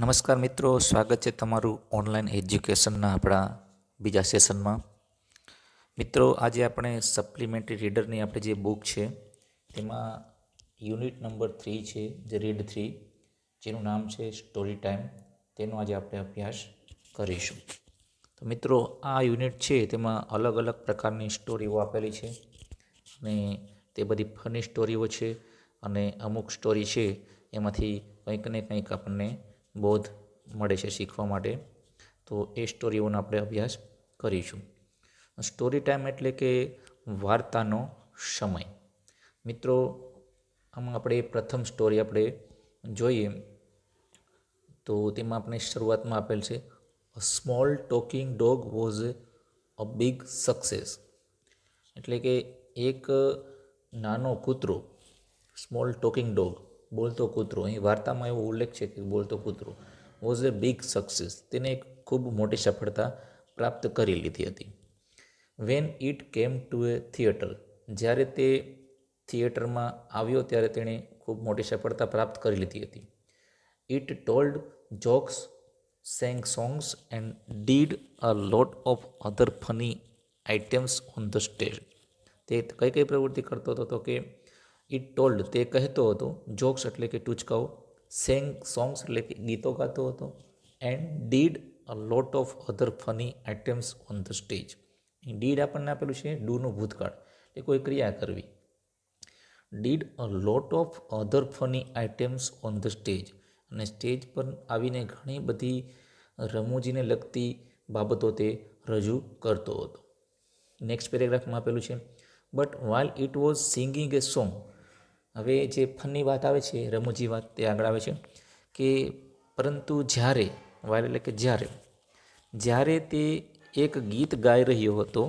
નમસ્કાર મિત્રો સ્વાગત છે તમારું ઓનલાઈન એજ્યુકેશનના આપણા બીજા સેશનમાં મિત્રો આજે આપણે સપ્લિમેન્ટરી રીડરની આપણે જે બુક છે તેમાં યુનિટ નંબર થ્રી છે જે રીડ થ્રી જેનું નામ છે સ્ટોરી ટાઈમ તેનો આજે આપણે અભ્યાસ કરીશું તો મિત્રો આ યુનિટ છે તેમાં અલગ અલગ પ્રકારની સ્ટોરીઓ આપેલી છે અને તે બધી ફની સ્ટોરીઓ છે અને અમુક સ્ટોરી છે એમાંથી કંઈક ને કંઈક આપણને બોધ મળે છે શીખવા માટે તો એ સ્ટોરીઓનો આપણે અભ્યાસ કરીશું સ્ટોરી ટાઈમ એટલે કે વાર્તાનો સમય મિત્રો આમાં આપણે પ્રથમ સ્ટોરી આપણે જોઈએ તો તેમાં આપણે શરૂઆતમાં આપેલ છે a small talking dog was a big success એટલે કે એક નાનો કૂતરો સ્મોલ ટોકિંગ ડોગ બોલતો કૂતરો અહીં વાર્તામાં એવો ઉલ્લેખ છે કે બોલતો કૂતરો વોઝ એ બિગ સક્સેસ તેને એક ખૂબ મોટી સફળતા પ્રાપ્ત કરી લીધી હતી when it came to a theatre જ્યારે તે થિયેટરમાં આવ્યો ત્યારે તેણે ખૂબ મોટી સફળતા પ્રાપ્ત કરી લીધી હતી it told jokes sang songs and did a lot of other funny items on the stage તે કઈ કઈ પ્રવૃત્તિ કરતો હતો તો કે ઇટ ટોલ્ડ તે કહેતો હતો જોક્સ એટલે કે ટૂચકાઓ સેંગ સોંગ્સ એટલે કે ગીતો ગાતો હતો and did a lot of other funny items on the stage did આપણને આપેલું છે ડૂનું ભૂતકાળ એ કોઈ ક્રિયા કરવી did a lot of other funny items on the stage અને સ્ટેજ પર આવીને ઘણી બધી રમૂજીને લગતી બાબતો તે રજૂ કરતો હતો નેક્સ્ટ પેરેગ્રાફમાં આપેલું છે but while it was singing a song હવે જે ફનની વાત આવે છે રમૂજી વાત તે આગળ આવે છે કે પરંતુ જ્યારે વાયર એટલે કે જ્યારે જ્યારે તે એક ગીત ગાઈ રહ્યો હતો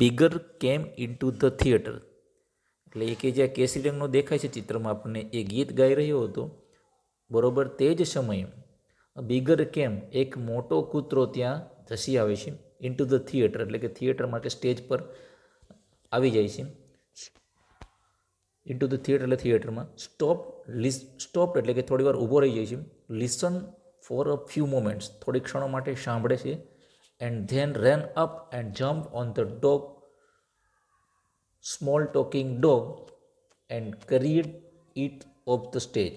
બિગર કેમ ઇન્ટુ ધ થિયેટર એટલે એ કે જે કેસરી રંગનો દેખાય છે ચિત્રમાં આપણને એ ગીત ગાઈ રહ્યો હતો બરાબર તે જ સમયે બિગર કેમ એક મોટો કૂતરો ત્યાં ધસી આવે છે ઇન્ટુ ધ થિયેટર એટલે કે થિયેટરમાં માટે સ્ટેજ પર આવી જાય છે ઇન્ટુ ધ થિયેટર એટલે થિયેટરમાં સ્ટોપ લિસ સ્ટોપ એટલે કે થોડી વાર ઊભો રહી જાય છે listen for a few moments થોડી ક્ષણો માટે સાંભળે છે and then ran up and jump on the dog small talking dog and carried it off the stage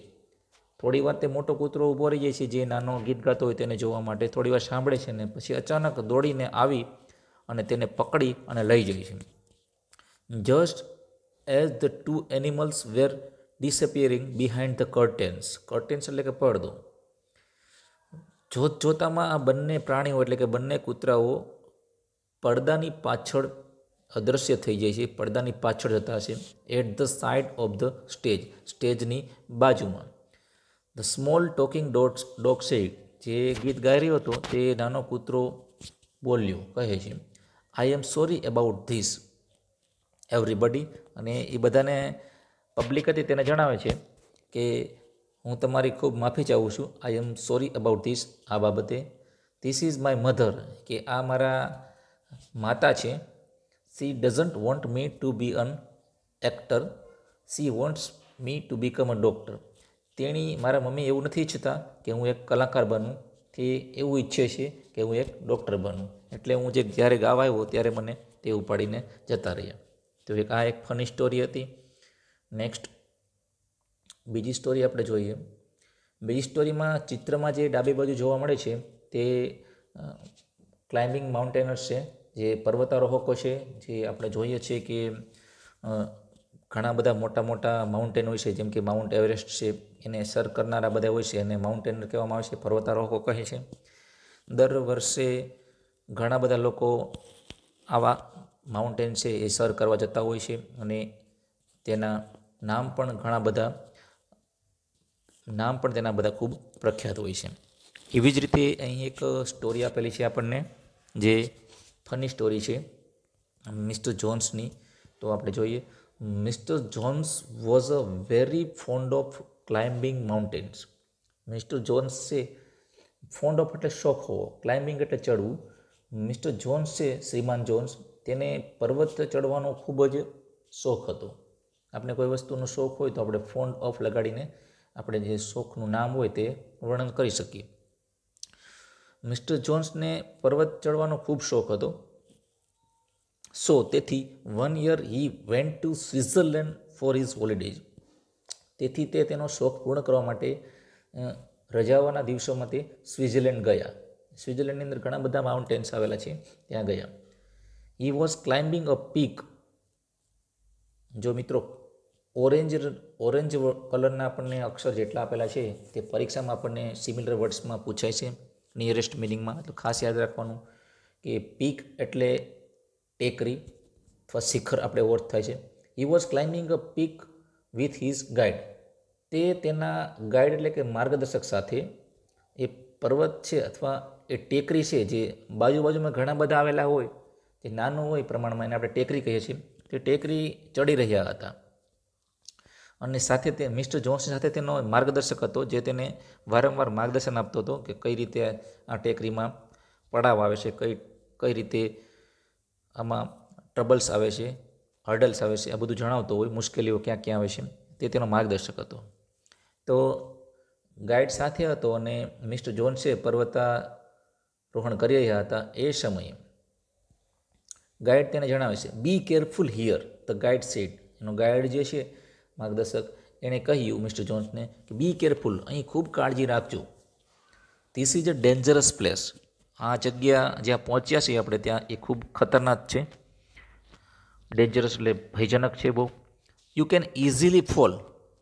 થોડી વાર તે મોટો કૂતરો ઊભો રહી જાય છે જે નાનો ગીત ગાતો હોય તેને જોવા માટે થોડી વાર સાંભળે છે ને પછી અચાનક દોડીને આવી અને તેને પકડી અને લઈ જાય છે just as the two animals were disappearing behind the curtains curtains એટલે કે પડદો જોત જોતામાં આ બંને પ્રાણીઓ એટલે કે બંને કૂતરાઓ પડદાની પાછળ અદૃશ્ય થઈ જાય છે પડદાની પાછળ જતા છે at the side of the stage સ્ટેજની બાજુમાં the small talking dots dog said જે ગીત ગાઈ રહ્યો હતો તે નાનો કૂતરો બોલ્યો કહે છે I am sorry about this everybody અને એ બધાને પબ્લિક હતી તેને જણાવે છે કે હું તમારી ખૂબ માફી ચાહું છું I am sorry about this આ બાબતે ધીસ ઇઝ માય મધર કે આ મારા માતા છે she doesn't want me to be an actor she wants me to become a doctor તેણી મારા મમ્મી એવું નથી ઈચ્છતા કે હું એક કલાકાર બનું તે એવું ઈચ્છે છે કે હું એક ડૉક્ટર બનું એટલે હું જે જ્યારે ગાવા આવ્યો ત્યારે મને તે ઉપાડીને જતા રહ્યા તો એક આ એક ફની સ્ટોરી હતી નેક્સ્ટ બીજી સ્ટોરી આપણે જોઈએ બીજી સ્ટોરીમાં ચિત્રમાં જે ડાબી બાજુ જોવા મળે છે તે ક્લાઇમ્બિંગ માઉન્ટેનર્સ છે જે પર્વતારોહકો છે જે આપણે જોઈએ છીએ કે ઘણા બધા મોટા મોટા માઉન્ટેન હોય છે જેમ કે માઉન્ટ એવરેસ્ટ છે એને સર કરનારા બધા હોય છે અને માઉન્ટેનર કહેવામાં આવે છે પર્વતારોહકો કહે છે દર વર્ષે ઘણા બધા લોકો આવા માઉન્ટેન છે એ સર કરવા જતા હોય છે અને તેના નામ પણ ઘણા બધા નામ પણ તેના બધા ખૂબ પ્રખ્યાત હોય છે એવી જ રીતે અહીં એક સ્ટોરી આપેલી છે આપણને જે ફની સ્ટોરી છે મિસ્ટર જોન્સની તો આપણે જોઈએ mister Jones was a very fond of climbing mountains mister Jones છે ફોન્ડ ઓફ એટલે શોખ હોવો ક્લાઇમ્બિંગ એટલે ચડવું મિસ્ટર જોન્સ છે શ્રીમાન જોન્સ તેને પર્વત ચડવાનો ખૂબ જ શોખ હતો આપણે કોઈ વસ્તુનો શોખ હોય તો આપણે ફોન ઓફ લગાડીને આપણે જે શોખનું નામ હોય તે વર્ણન કરી શકીએ મિસ્ટર જોન્સને પર્વત ચડવાનો ખૂબ શોખ હતો સો તેથી one year he went to Switzerland for his holidays તેથી તે તેનો શોખ પૂર્ણ કરવા માટે રજાઓના દિવસોમાં તે સ્વિઝરલેન્ડ ગયા સ્વિટ્ઝરલેન્ડની અંદર ઘણા બધા માઉન્ટેન્સ આવેલા છે ત્યાં ગયા he was climbing a peak જો મિત્રો ઓરેન્જ ઓરેન્જ કલરના આપણને અક્ષર જેટલા આપેલા છે તે પરીક્ષામાં આપણને સિમિલર વર્ડ્સમાં પૂછાય છે નિયરેસ્ટ મિનિંગમાં તો ખાસ યાદ રાખવાનું કે પીક એટલે ટેકરી અથવા શિખર આપણે ઓર્થ થાય છે he was climbing a peak with his guide તે તેના ગાઈડ એટલે કે માર્ગદર્શક સાથે એ પર્વત છે અથવા એ ટેકરી છે જે બાજુ બાજુમાં ઘણા બધા આવેલા હોય એ નાનું હોય પ્રમાણમાં એને આપણે ટેકરી કહીએ છીએ તે ટેકરી ચડી રહ્યા હતા અને સાથે તે મિસ્ટર જોન્સ સાથે તેનો માર્ગદર્શક હતો જે તેને વારંવાર માર્ગદર્શન આપતો હતો કે કઈ રીતે આ ટેકરીમાં પડાવ આવે છે કઈ કઈ રીતે આમાં ટ્રબલ્સ આવે છે હર્ડલ્સ આવે છે આ બધું જણાવતો હોય મુશ્કેલીઓ ક્યાં ક્યાં આવે છે તે તેનો માર્ગદર્શક હતો તો ગાઈડ સાથે હતો અને મિસ્ટર જોન્સે પર્વતારોહણ કરી રહ્યા હતા એ સમયે ગાઈડ તેને જણાવે છે be careful here the guide said એનો ગાઈડ જે છે માર્ગદર્શક એણે કહ્યું મિસ્ટર જોન્સને કે બી કેરફુલ અહીં ખૂબ કાળજી રાખજો this is a dangerous place આ જગ્યા જ્યાં પહોંચ્યા છીએ આપણે ત્યાં એ ખૂબ ખતરનાક છે ડેન્જરસ એટલે ભયજનક છે બહુ યુ કેન ઇઝીલી ફોલ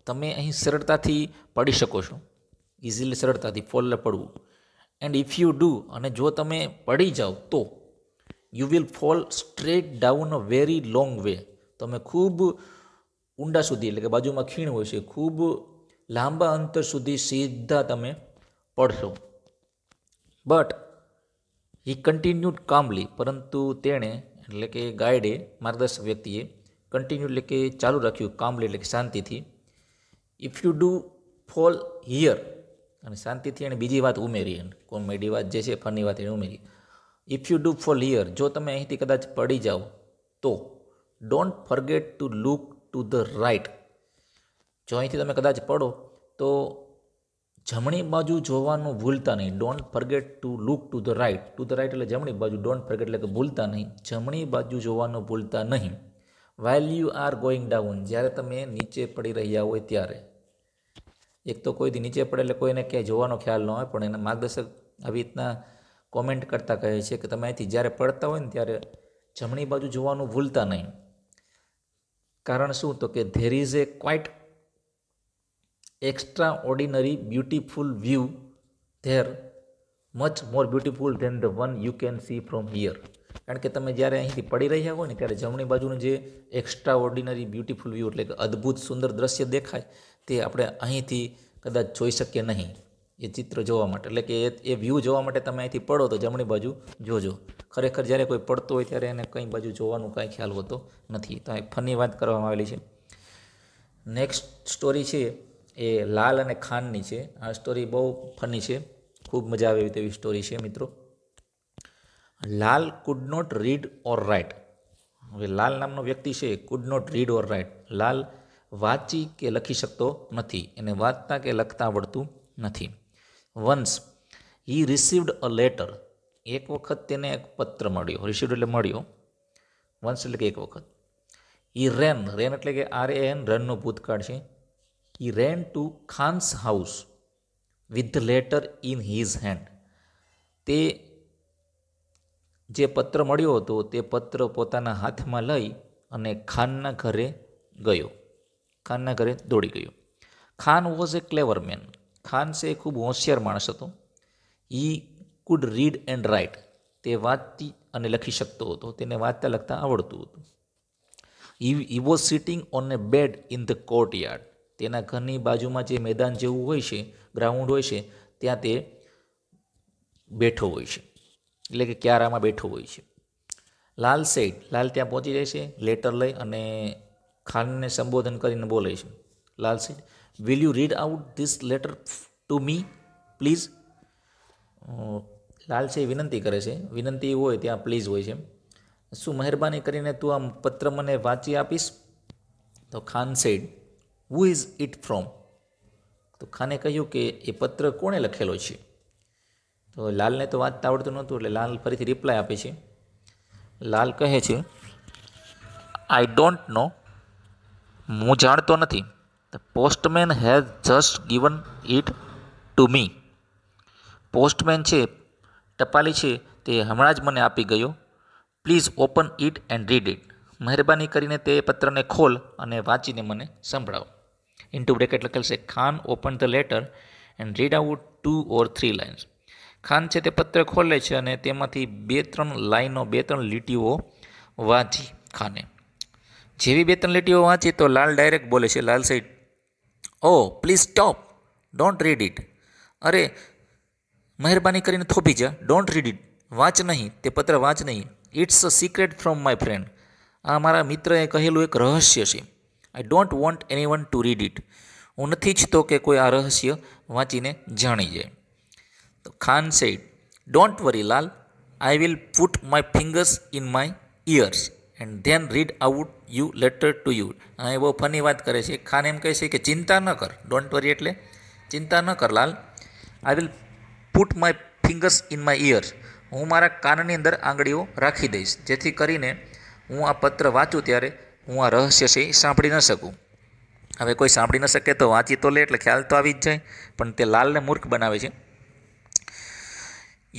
તમે અહીં સરળતાથી પડી શકો છો ઇઝીલી સરળતાથી ફોલ પડવું એન્ડ ઇફ યુ ડુ અને જો તમે પડી જાઓ તો you will fall straight down a very long way તમે ખૂબ ઊંડા સુધી એટલે કે બાજુમાં ખીણ હોય છે ખૂબ લાંબા અંતર સુધી સીધા તમે પડશો બટ હી કન્ટિન્યુડ કામલી પરંતુ તેણે એટલે કે ગાઈડે માર્ગદર્શક વ્યક્તિએ કન્ટિન્યુ એટલે કે ચાલુ રાખ્યું કામલી એટલે કે શાંતિથી if you do fall here અને શાંતિથી એણે બીજી વાત ઉમેરી કોમેડી વાત જે છે ફની વાત એને ઉમેરી if you do for here જો તમે અહીંથી કદાચ પડી જાઓ તો don't forget to look to the right જો અહીંથી તમે કદાચ પડો તો જમણી બાજુ જોવાનું ભૂલતા નહીં don't forget to look to the right to the right એટલે જમણી બાજુ ડોન્ટ ફર્ગેટ એટલે કે ભૂલતા નહીં જમણી બાજુ જોવાનું ભૂલતા નહીં while you are going down જ્યારે તમે નીચે પડી રહ્યા હોય ત્યારે એક તો કોઈથી નીચે પડે એટલે કોઈને ક્યાંય જોવાનો ખ્યાલ ન હોય પણ એના માર્ગદર્શક આવી રીતના કોમેન્ટ કરતાં કહે છે કે તમે અહીંથી જ્યારે પડતા હોય ને ત્યારે જમણી બાજુ જોવાનું ભૂલતા નહીં કારણ શું તો કે there is a quite extraordinary beautiful view there much more beautiful than the one you can see from here કારણ કે તમે જ્યારે અહીંથી પડી રહ્યા હોય ને ત્યારે જમણી બાજુનું જે એક્સ્ટ્રા ઓર્ડિનરી બ્યુટીફુલ વ્યૂ એટલે કે અદ્ભુત સુંદર દ્રશ્ય દેખાય તે આપણે અહીંથી કદાચ જોઈ શકીએ નહીં એ ચિત્ર જોવા માટે એટલે કે એ વ્યૂ જોવા માટે તમે અહીંથી પડો તો જમણી બાજુ જોજો ખરેખર જ્યારે કોઈ પડતો હોય ત્યારે એને કંઈ બાજુ જોવાનું કાંઈ ખ્યાલ હોતો નથી તો એ ફની વાત કરવામાં આવેલી છે નેક્સ્ટ સ્ટોરી છે એ લાલ અને ખાનની છે આ સ્ટોરી બહુ ફની છે ખૂબ મજા આવે એવી તેવી સ્ટોરી છે મિત્રો Lal could not read or write હવે લાલ નામનો વ્યક્તિ છે could not read or write Lal વાંચી કે લખી શકતો નથી એને વાંચતા કે લખતા આવડતું નથી once he received a letter એક વખત તેને એક પત્ર મળ્યો રિસીવડ એટલે મળ્યો વન્સ એટલે કે એક વખત ઈ રેન રેન એટલે કે આર એ એન રનનો ભૂતકાળ છે he ran to Khan's house with letter in his hand તે જે પત્ર મળ્યો હતો તે પત્ર પોતાના હાથમાં લઈ અને ખાનના ઘરે ગયો ખાનના ઘરે દોડી ગયો Khan was a clever man Khan છે એ ખૂબ હોશિયાર માણસ હતો he could read and write તે વાંચતી અને લખી શકતો હતો તેને વાંચતા લખતા આવડતું હતું he was sitting on a bed in the courtyard તેના ઘરની બાજુમાં જે મેદાન જેવું હોય છે ગ્રાઉન્ડ હોય છે ત્યાં તે બેઠો હોય છે એટલે કે ક્યારામાં બેઠો હોય છે લાલ સેટ લાલ ત્યાં પહોંચી જાય છે લેટર લઈ અને ખાનને સંબોધન કરીને બોલે છે Lal Seth will you read out this letter to me please Lal છે એ વિનંતી કરે છે વિનંતી હોય ત્યાં પ્લીઝ હોય છે શું મહેરબાની કરીને તું આમ પત્ર મને વાંચી આપીશ તો Khan said who is it from તો ખાને કહ્યું કે એ પત્ર કોણે લખેલો છે તો લાલને તો વાંચતા આવડતું નહોતું એટલે લાલ ફરીથી રિપ્લાય આપે છે લાલ કહે છે આઈ ડોન્ટ નો હું જાણતો નથી the postman has just given it to me postman છે ટપાલી છે તે હમણાં જ મને આપી ગયો please open it and read it મહેરબાની કરીને તે પત્રને ખોલ અને વાંચીને મને સંભળાવો ઇન્ટુ બ્રેકેટ લખેલ છે Khan open the letter and read out two or three lines Khan છે તે પત્ર ખોલે છે અને તેમાંથી બે ત્રણ લાઇનો બે ત્રણ લીટીઓ વાંચી ખાને જેવી બે ત્રણ લીટીઓ વાંચી તો લાલ ડાયરેક્ટ બોલે છે Lal said oh please stop don't read it અરે મહેરબાની કરીને થોભી જા ડોન્ટ રીડ ઇટ વાંચ નહીં તે પત્ર વાંચ નહીં it's a secret from my friend આ મારા મિત્રએ કહેલું એક રહસ્ય છે I don't want anyone to read it હું નથી ઈચ્છતો કે કોઈ આ રહસ્ય વાંચીને જાણી જાય તો Khan said don't worry Lal I will put my fingers in my ears and then read out you letter to you હા એ બહુ ફની વાત કરે છે ખાન એમ કહે છે કે ચિંતા ન કર ડોન્ટ વરી એટલે ચિંતા ન કર Lal I will put my fingers in my ears હું મારા કાનની અંદર આંગળીઓ રાખી દઈશ જેથી કરીને હું આ પત્ર વાંચું ત્યારે હું આ રહસ્ય છે સાંભળી ન શકું હવે કોઈ સાંભળી ન શકે તો વાંચી તો લે એટલે ખ્યાલ તો આવી જ જાય પણ તે લાલને મૂર્ખ બનાવે છે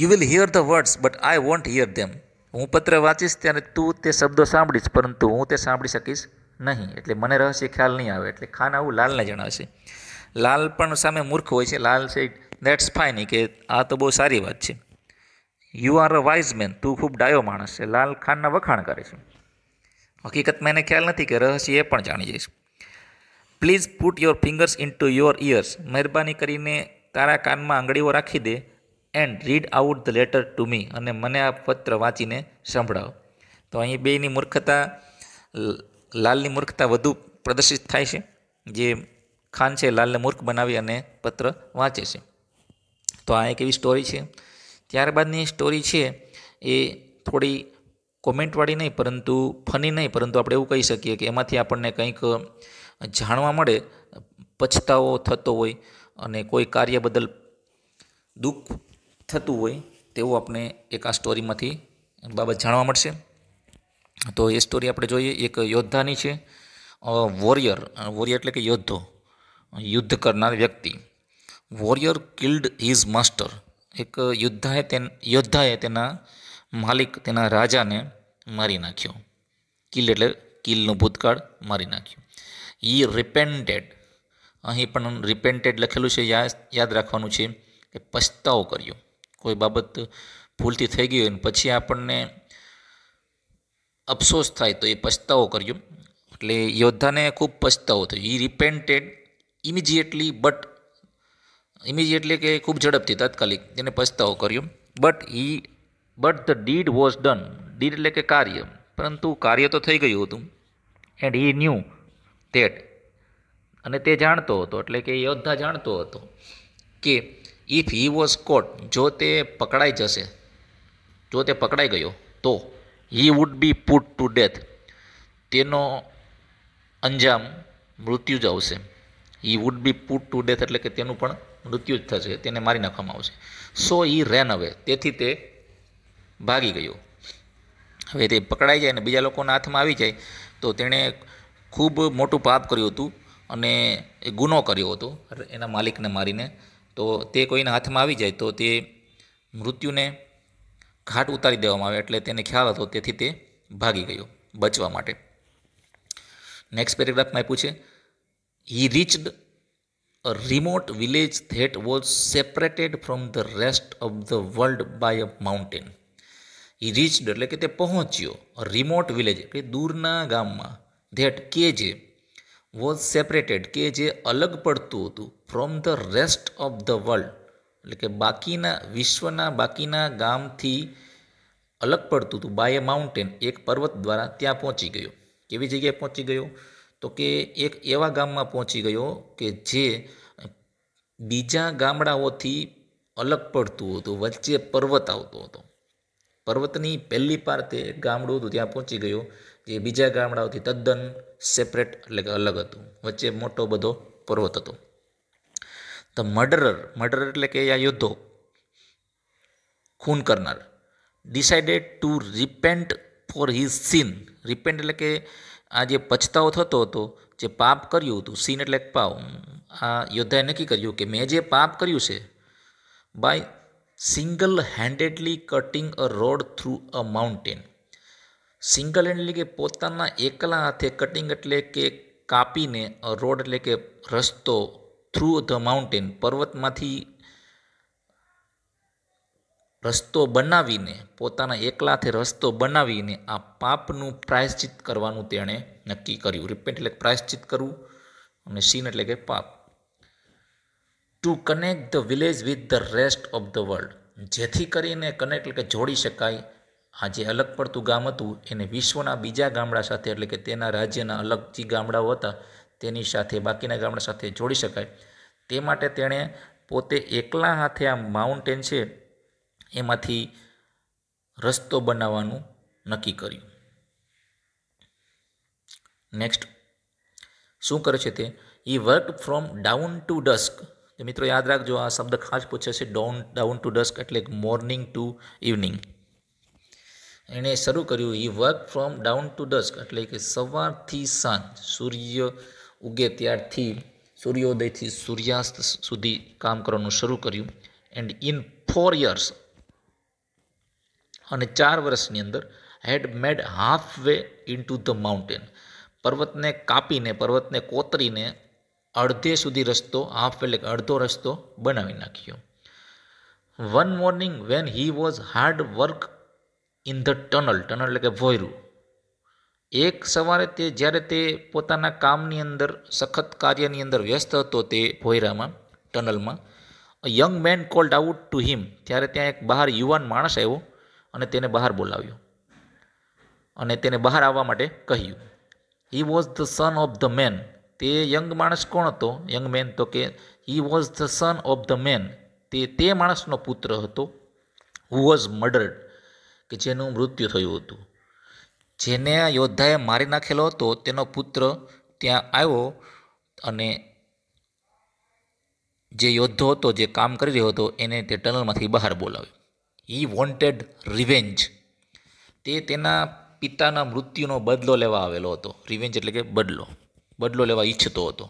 you will hear the words but I won't hear them હું પત્ર વાંચીશ ત્યારે તું તે શબ્દો સાંભળીશ પરંતુ હું તે સાંભળી શકીશ નહીં એટલે મને રહસ્ય ખ્યાલ નહીં આવે એટલે ખાન આવું લાલને જણાવશે લાલ પણ સામે મૂર્ખ હોય છે લાલ છે દેટ્સ ફાઇન કે આ તો બહુ સારી વાત છે you are a wise man તું ખૂબ ડાયો માણસ છે લાલ ખાનના વખાણ કરે છે હકીકતમાં એને ખ્યાલ નથી કે રહસ્ય એ પણ જાણી જઈશ please put your fingers into your ears મહેરબાની કરીને તારા કાનમાં આંગળીઓ રાખી દે and read out the letter to me અને મને આ પત્ર વાંચીને સંભળાવો તો અહીં બેની મૂર્ખતા લાલની મૂર્ખતા વધુ પ્રદર્શિત થાય છે જે ખાન છે લાલને મૂર્ખ બનાવી અને પત્ર વાંચે છે તો આ એક એવી સ્ટોરી છે ત્યારબાદની સ્ટોરી છે એ થોડી કોમેન્ટવાળી નહીં પરંતુ ફની નહીં પરંતુ આપણે એવું કહી શકીએ કે એમાંથી આપણને કંઈક જાણવા મળે પછતાવો થતો હોય અને કોઈ કાર્ય બદલ દુઃખ થતું હોય તેવું આપણે એક આ સ્ટોરીમાંથી બાબત જાણવા મળશે તો એ સ્ટોરી આપણે જોઈએ એક યોદ્ધાની છે વોરિયર વોરિયર એટલે કે યોદ્ધો યુદ્ધ કરનાર વ્યક્તિ વોરિયર કિલ્ડ હિઝ માસ્ટર એક યુદ્ધાએ તેન યોદ્ધાએ તેના માલિક તેના રાજાને મારી નાખ્યો કિલ એટલે કિલનું ભૂતકાળ મારી નાખ્યું ઈ રિપેન્ટેડ અહીં પણ રિપેન્ટેડ લખેલું છે યાદ રાખવાનું છે કે પસ્તાવો કર્યો કોઈ બાબત ભૂલથી થઈ ગઈ હોય ને પછી આપણને અફસોસ થાય તો એ પસ્તાવો કર્યો એટલે યોદ્ધાને ખૂબ પસ્તાવો થયો he repented immediately but immediately કે ખૂબ ઝડપથી તાત્કાલિક એને પસ્તાવો કર્યો but he but the deed was done deed એટલે કે કાર્ય પરંતુ કાર્ય તો થઈ ગયું હતું એન્ડ ઈ ન્યૂ તેટ અને તે જાણતો હતો એટલે કે યોદ્ધા જાણતો હતો કે ઇફ હી વોઝ કોટ જો તે પકડાઈ જશે જો તે પકડાઈ ગયો તો he would be put to death તેનો અંજામ મૃત્યુ જ આવશે he would be put to death એટલે કે તેનું પણ મૃત્યુ જ થશે તેને મારી નાખવામાં આવશે સો હી રેન હવે તેથી તે ભાગી ગયો હવે તે પકડાઈ જાય અને બીજા લોકોના હાથમાં આવી જાય તો તેણે ખૂબ મોટું પાપ કર્યું હતું અને ગુનો કર્યો હતો એના માલિકને મારીને તો તે કોઈના હાથમાં આવી જાય તો તે મૃત્યુને ઘાટ ઉતારી દેવામાં આવે એટલે તેને ખ્યાલ હતો તેથી તે ભાગી ગયો બચવા માટે નેક્સ્ટ પેરેગ્રાફમાં આપ્યું છે he reached remote village that was separated from the rest of the world by a mountain he reached એટલે કે તે પહોંચ્યો રિમોટ વિલેજ એટલે દૂરના ગામમાં ધેટ કે જે વોઝ સેપરેટેડ કે જે અલગ પડતું હતું from the rest of the world એટલે કે બાકીના વિશ્વના બાકીના ગામથી અલગ પડતું હતું બાય એ માઉન્ટેન એક પર્વત દ્વારા ત્યાં પહોંચી ગયો કેવી જગ્યાએ પહોંચી ગયો તો કે એક એવા ગામમાં પહોંચી ગયો કે જે બીજા ગામડાઓથી અલગ પડતું હતું વચ્ચે પર્વત આવતો હતો પર્વતની પહેલી પાર તે ગામડું હતું ત્યાં પહોંચી ગયો એ બીજા ગામડાઓથી તદ્દન સેપરેટ એટલે કે અલગ હતું વચ્ચે મોટો બધો પર્વત હતો ધ મર્ડરર મર્ડરર એટલે કે આ યોદ્ધો ખૂન કરનાર decided to repent for his sin repent એટલે કે આ જે પછતાવો થતો હતો જે પાપ કર્યું હતું સીન એટલે પાવ આ યોદ્ધાએ નક્કી કર્યું કે મેં જે પાપ કર્યું છે by single handedly cutting a road through a mountain single એટલે કે પોતાના એકલા હાથે કટિંગ એટલે કે કાપીને રોડ એટલે કે રસ્તો થ્રુ ધ માઉન્ટેન પર્વતમાંથી રસ્તો બનાવીને પોતાના એકલા હાથે રસ્તો બનાવીને આ પાપનું પ્રાયશ્ચિત કરવાનું તેણે નક્કી કર્યું રિપેન્ટ એટલે પ્રાયશ્ચિત કરવું અને સીન એટલે કે પાપ to connect the village with the rest of the world જેથી કરીને કનેક્ટ એટલે કે જોડી શકાય આ જે અલગ પડતું ગામ હતું એને વિશ્વના બીજા ગામડા સાથે એટલે કે તેના રાજ્યના અલગ જે ગામડાઓ હતા તેની સાથે બાકીના ગામડા સાથે જોડી શકાય તે માટે તેણે પોતે એકલા હાથે આ માઉન્ટેન છે એમાંથી રસ્તો બનાવવાનું નક્કી કર્યું નેક્સ્ટ શું કરે છે તે he work from dawn to dusk મિત્રો યાદ રાખજો આ શબ્દ ખાસ પૂછે છે ડાઉન ડાઉન ટુ ડસ્ક એટલે મોર્નિંગ ટુ ઇવનિંગ એણે શરૂ કર્યું એ work from dawn to dusk એટલે કે સવારથી સાંજ સૂર્ય ઉગે ત્યારથી સૂર્યોદયથી સૂર્યાસ્ત સુધી કામ કરવાનું શરૂ કર્યું એન્ડ ઇન ફોર યર્સ અને ચાર વર્ષની અંદર had made halfway into the mountain પર્વતને કાપીને પર્વતને કોતરીને અડધે સુધી રસ્તો હાફ એટલે કે અડધો રસ્તો બનાવી નાખ્યો one morning when he was hard work in the tunnel tunnel એટલે કે ભોયરું એક સવારે તે જ્યારે તે પોતાના કામની અંદર સખત કાર્યની અંદર વ્યસ્ત હતો તે ભોયરામાં ટનલમાં young man called out to him ત્યારે ત્યાં એક બહાર યુવાન માણસ આવ્યો અને તેને બહાર બોલાવ્યો અને તેને બહાર આવવા માટે કહ્યું he was the son of the man તે યંગ માણસ કોણ હતો યંગ મેન તો કે he was the son of the man તે તે માણસનો પુત્ર હતો હુ વોઝ મર્ડર્ડ કે જેનું મૃત્યુ થયું હતું જેને આ યોદ્ધાએ મારી નાખેલો હતો તેનો પુત્ર ત્યાં આવ્યો અને જે યોદ્ધો હતો જે કામ કરી રહ્યો હતો એને તે ટનલમાંથી બહાર બોલાવ્યો ઈ વોન્ટેડ રિવેન્જ તે તેના પિતાના મૃત્યુનો બદલો લેવા આવેલો હતો રિવેન્જ એટલે કે બદલો બદલો લેવા ઈચ્છતો હતો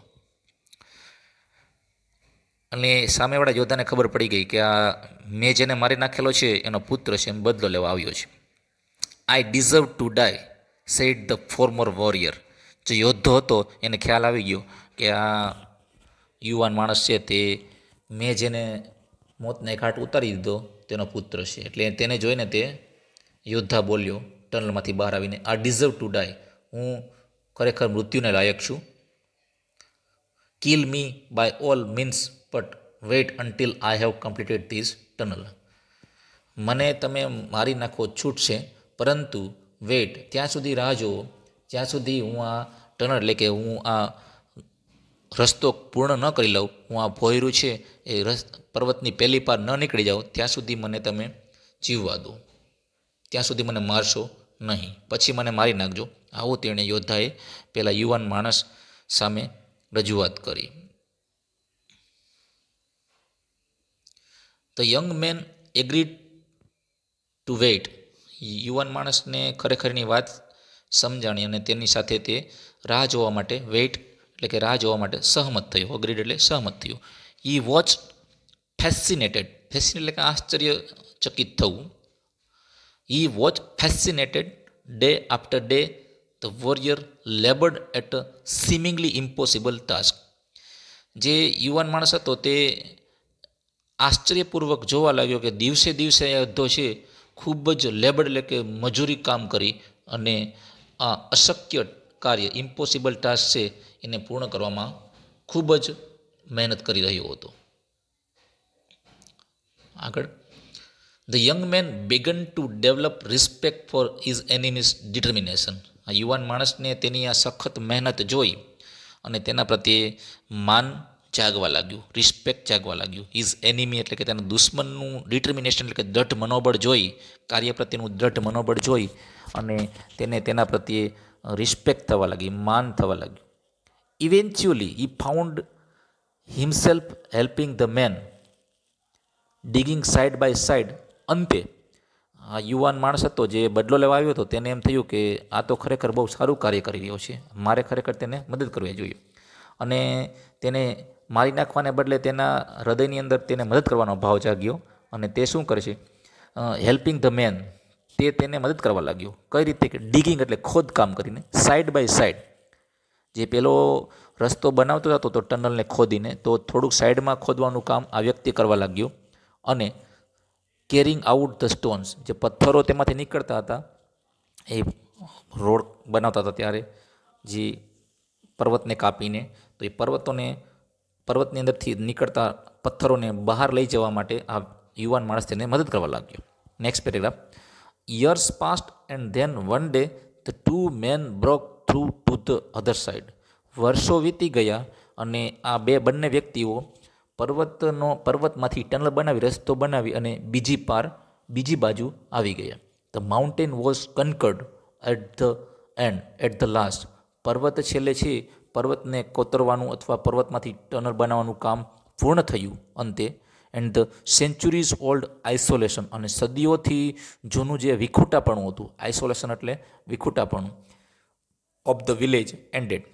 અને સામેવાળા યોદ્ધાને ખબર પડી ગઈ કે આ મેં જેને મારી નાખેલો છે એનો પુત્ર છે એમ બદલો લેવા આવ્યો છે I deserve to die said the former warrior જે યોદ્ધો હતો એને ખ્યાલ આવી ગયો કે આ યુવાન માણસ છે તે મેં જેને મોતને ઘાટ ઉતારી દીધો તેનો પુત્ર છે એટલે તેને જોઈને તે યોદ્ધા બોલ્યો ટનલમાંથી બહાર આવીને આ ડિઝર્વ ટુ ડાય હું ખરેખર મૃત્યુને લાયક છું kill me by all means but wait until I have completed these tunnel મને તમે મારી નાખો છૂટશે પરંતુ વેઇટ ત્યાં સુધી રાહ જુઓ જ્યાં સુધી હું આ ટનલ એટલે કે હું આ રસ્તો પૂર્ણ ન કરી લઉં હું આ ભોયરું છે એ રસ પર્વતની પહેલી પાર ન નીકળી જાઉં ત્યાં સુધી મને તમે જીવવા દો ત્યાં સુધી મને મારશો નહીં પછી મને મારી નાખજો આવું તેણે યોદ્ધાએ પહેલાં યુવાન માણસ સામે રજૂઆત કરી the young man agreed to wait યુવાન માણસને ખરેખરની વાત સમજાણી અને તેની સાથે તે રાહ જોવા માટે વેઇટ એટલે કે રાહ જોવા માટે સહમત થયો અગ્રીડ એટલે સહમત થયું ઈ વોચ ફેસિનેટેડ ફેસિન એટલે કે આશ્ચર્યચકિત થવું he watch fascinated day after day the warrior laboured at a seemingly impossible task જે યુવાન માણસ હતો તે આશ્ચર્યપૂર્વક જોવા લાગ્યો કે દિવસે દિવસે યોદ્ધો છે ખૂબ જ લેબર એટલે કે મજૂરી કામ કરી અને આ અશક્ય કાર્ય ઇમ્પોસિબલ ટાસ્ક છે એને પૂર્ણ કરવામાં ખૂબ જ મહેનત કરી રહ્યો હતો આગળ the young man began to develop respect for his enemy's determination આ યુવાન માણસને તેની આ સખત મહેનત જોઈ અને તેના પ્રત્યે માન જાગવા લાગ્યું રિસ્પેક્ટ જાગવા લાગ્યું હિઝ એનિમી એટલે કે તેના દુશ્મનનું ડિટર્મિનેશન એટલે કે દ્રઢ મનોબળ જોઈ કાર્ય પ્રત્યેનું દ્રઢ મનોબળ જોઈ અને તેને તેના પ્રત્યે રિસ્પેક્ટ થવા લાગી માન થવા લાગ્યું eventually he found himself helping the man digging side by side અંતે આ યુવાન માણસ હતો જે બદલો લેવા આવ્યો હતો તેને એમ થયું કે આ તો ખરેખર બહુ સારું કાર્ય કરી રહ્યો છે મારે ખરેખર તેને મદદ કરવી જોઈએ અને તેને મારી નાખવાને બદલે તેના હૃદયની અંદર તેને મદદ કરવાનો ભાવ જાગ્યો અને તે શું કરશે હેલ્પિંગ ધ મેન તે તેને મદદ કરવા લાગ્યો કઈ રીતે કે ડિગિંગ એટલે ખોદકામ કરીને સાઈડ બાય સાઈડ જે પેલો રસ્તો બનાવતો હતો તો ટનલને ખોદીને તો થોડુંક સાઈડમાં ખોદવાનું કામ આ વ્યક્તિ કરવા લાગ્યો અને કેરિંગ આઉટ ધ સ્ટોન્સ જે પથ્થરો તેમાંથી નીકળતા હતા એ રોડ બનાવતા હતા ત્યારે જે પર્વતને કાપીને તો એ પર્વતોને પર્વતની અંદરથી નીકળતા પથ્થરોને બહાર લઈ જવા માટે આ યુવાન માણસ તેને મદદ કરવા લાગ્યો next paragraph years passed and then one day the two man broke through to the other side વર્ષો વીતી ગયા અને આ બે બંને વ્યક્તિઓ પર્વતનો પર્વતમાંથી ટનલ બનાવી રસ્તો બનાવી અને બીજી પાર બીજી બાજુ આવી ગયા the mountain was conquered at the end at the last પર્વત છેલ્લે છે પર્વતને કોતરવાનું અથવા પર્વતમાંથી ટનલ બનાવવાનું કામ પૂર્ણ થયું અંતે and the centuries old isolation અને સદીઓથી જૂનું જે વિખુટાપણું હતું આઇસોલેશન એટલે વિખુટાપણું ઓફ ધ વિલેજ એન્ડેડ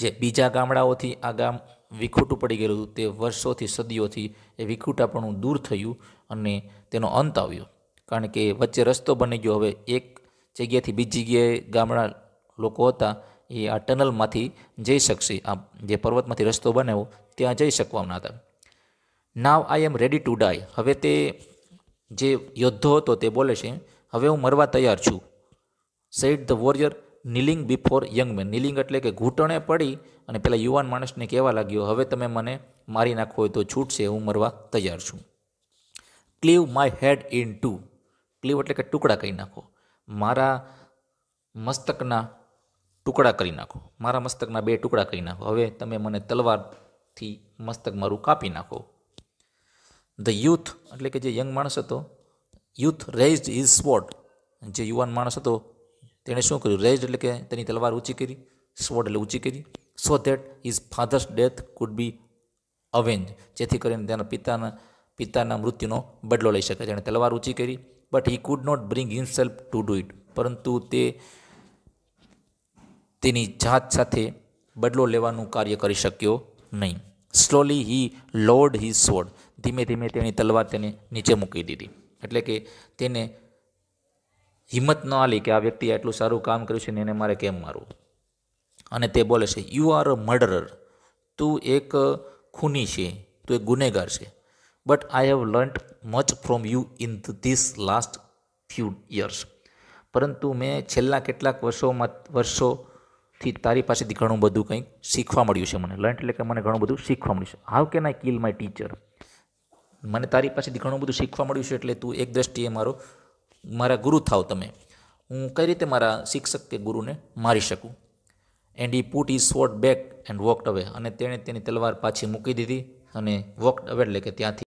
જે બીજા ગામડાઓથી આ ગામ વિખુટું પડી ગયેલું હતું તે વર્ષોથી સદીઓથી એ વિખુટાપણું દૂર થયું અને તેનો અંત આવ્યો કારણ કે વચ્ચે રસ્તો બની ગયો હવે એક જગ્યાથી બીજી જગ્યાએ ગામડા લોકો હતા એ આ ટનલમાંથી જઈ શકશે આ જે પર્વતમાંથી રસ્તો બનાવ્યો ત્યાં જઈ શકવાના હતા નાવ આઈ એમ રેડી ટુ ડાય હવે તે જે યોદ્ધો હતો તે બોલે છે હવે હું મરવા તૈયાર છું said the warrior kneeling before young man kneeling એટલે કે ઘૂંટણે પડી અને પેલા યુવાન માણસને કહેવા લાગ્યો હવે તમે મને મારી નાખો તો છૂટશે હું મરવા તૈયાર છું cleave my head in two cleave એટલે કે ટુકડા કહી નાખો મારા મસ્તકના ટુકડા કરી નાખો મારા મસ્તકના બે ટુકડા કરી નાખો હવે તમે મને તલવારથી મસ્તક મારું કાપી નાખો ધ યુથ એટલે કે જે યંગ માણસ હતો યુથ રેઝડ ઇઝ સ્વોટ જે યુવાન માણસ હતો તેણે શું કર્યું રેઝડ એટલે કે તેની તલવાર ઊંચી કરી સ્વોટ એટલે ઊંચી કરી so that his father's death could be avenge જેથી કરીને તેના પિતાના પિતાના મૃત્યુનો બદલો લઈ શકે તેણે તલવાર ઊંચી કરી but he could not bring himself to do it પરંતુ તે તેની જાત સાથે બદલો લેવાનું કાર્ય કરી શક્યો નહીં સ્લોલી હી લોડ હી સોડ ધીમે ધીમે તેની તલવાર તેને નીચે મૂકી દીધી એટલે કે તેને હિંમત ન આલી કે આ વ્યક્તિએ આટલું સારું કામ કર્યું છે ને એને મારે કેમ મારવું અને તે બોલે છે યુ આર અ મર્ડરર તું એક ખૂની છે તું એક ગુનેગાર છે but I have learnt much from you in this last few years પરંતુ મેં છેલ્લા કેટલાક વર્ષોમાં વર્ષો થી તારી પાસેથી ઘણું બધું કંઈક શીખવા મળ્યું છે મને લર્ન એટલે કે મને ઘણું બધું શીખવા મળ્યું છે how can I kill my teacher મને તારી પાસેથી ઘણું બધું શીખવા મળ્યું છે એટલે તું એક દ્રષ્ટિએ મારો મારા ગુરુ થાવ તમે હું કઈ રીતે મારા શિક્ષક કે ગુરુને મારી શકું and he put his sword back and walked away અને તેણે તેની તલવાર પાછી મૂકી દીધી અને વોક્ડ અવે એટલે કે ત્યાંથી